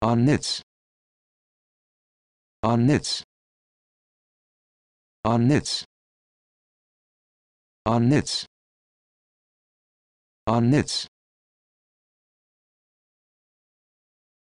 on its on its on its on its on its